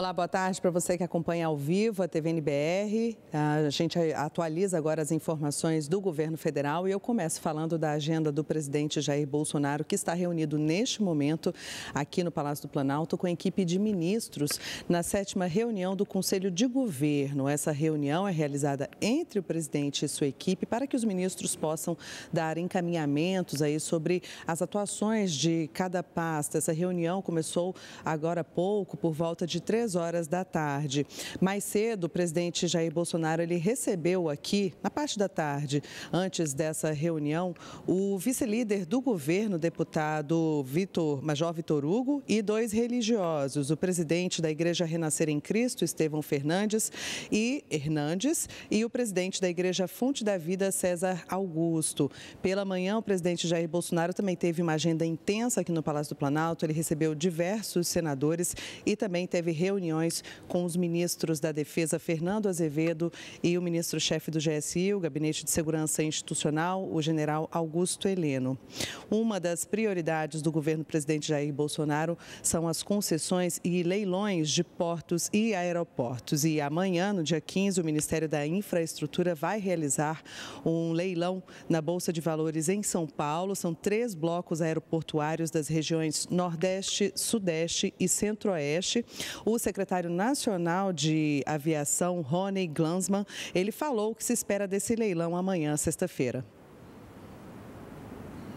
Olá, boa tarde para você que acompanha ao vivo a TVNBR. A gente atualiza agora as informações do governo federal e eu começo falando da agenda do presidente Jair Bolsonaro, que está reunido neste momento aqui no Palácio do Planalto com a equipe de ministros na sétima reunião do Conselho de Governo. Essa reunião é realizada entre o presidente e sua equipe para que os ministros possam dar encaminhamentos aí sobre as atuações de cada pasta. Essa reunião começou agora há pouco, por volta de três três horas da tarde. Mais cedo, o presidente Jair Bolsonaro ele recebeu aqui, na parte da tarde, antes dessa reunião, o vice-líder do governo, deputado Vitor, Major Vitor Hugo, e dois religiosos, o presidente da Igreja Renascer em Cristo, Estevão Fernandes e Hernandes, e o presidente da Igreja Fonte da Vida, César Augusto. Pela manhã, o presidente Jair Bolsonaro também teve uma agenda intensa aqui no Palácio do Planalto, ele recebeu diversos senadores e também teve reuniões reuniões com os ministros da Defesa, Fernando Azevedo, e o ministro-chefe do GSI, o Gabinete de Segurança Institucional, o general Augusto Heleno. Uma das prioridades do governo presidente Jair Bolsonaro são as concessões e leilões de portos e aeroportos. E amanhã, no dia 15, o Ministério da Infraestrutura vai realizar um leilão na Bolsa de Valores em São Paulo. São três blocos aeroportuários das regiões Nordeste, Sudeste e Centro-Oeste. O secretário nacional de aviação, Rony Glansman, ele falou o que se espera desse leilão amanhã, sexta-feira.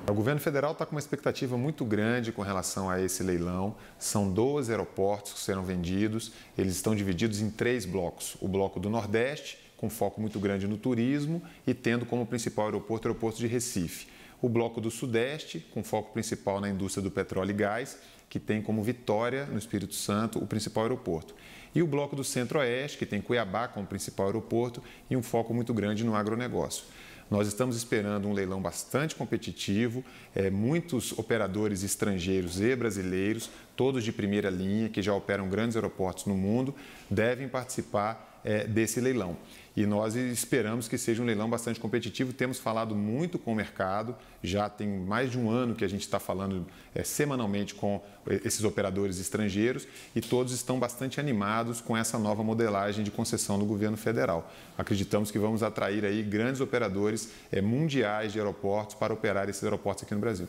O governo federal está com uma expectativa muito grande com relação a esse leilão. São 12 aeroportos que serão vendidos. Eles estão divididos em três blocos: o bloco do Nordeste, com foco muito grande no turismo e tendo como principal aeroporto o aeroporto de Recife o Bloco do Sudeste, com foco principal na indústria do petróleo e gás, que tem como Vitória, no Espírito Santo, o principal aeroporto. E o Bloco do Centro-Oeste, que tem Cuiabá como principal aeroporto e um foco muito grande no agronegócio. Nós estamos esperando um leilão bastante competitivo, é, muitos operadores estrangeiros e brasileiros, todos de primeira linha, que já operam grandes aeroportos no mundo, devem participar é, desse leilão. E nós esperamos que seja um leilão bastante competitivo. Temos falado muito com o mercado, já tem mais de um ano que a gente está falando é, semanalmente com é, esses operadores estrangeiros e todos estão bastante animados com essa nova modelagem de concessão do governo federal. Acreditamos que vamos atrair aí grandes operadores é, mundiais de aeroportos para operar esses aeroportos aqui no Brasil.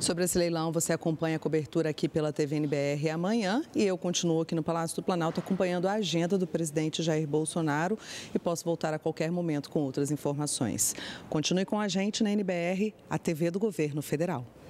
Sobre esse leilão, você acompanha a cobertura aqui pela TVNBR amanhã e eu continuo aqui no Palácio do Planalto acompanhando a agenda do presidente Jair Bolsonaro e posso voltar a qualquer momento com outras informações. Continue com a gente na NBR, a TV do Governo Federal.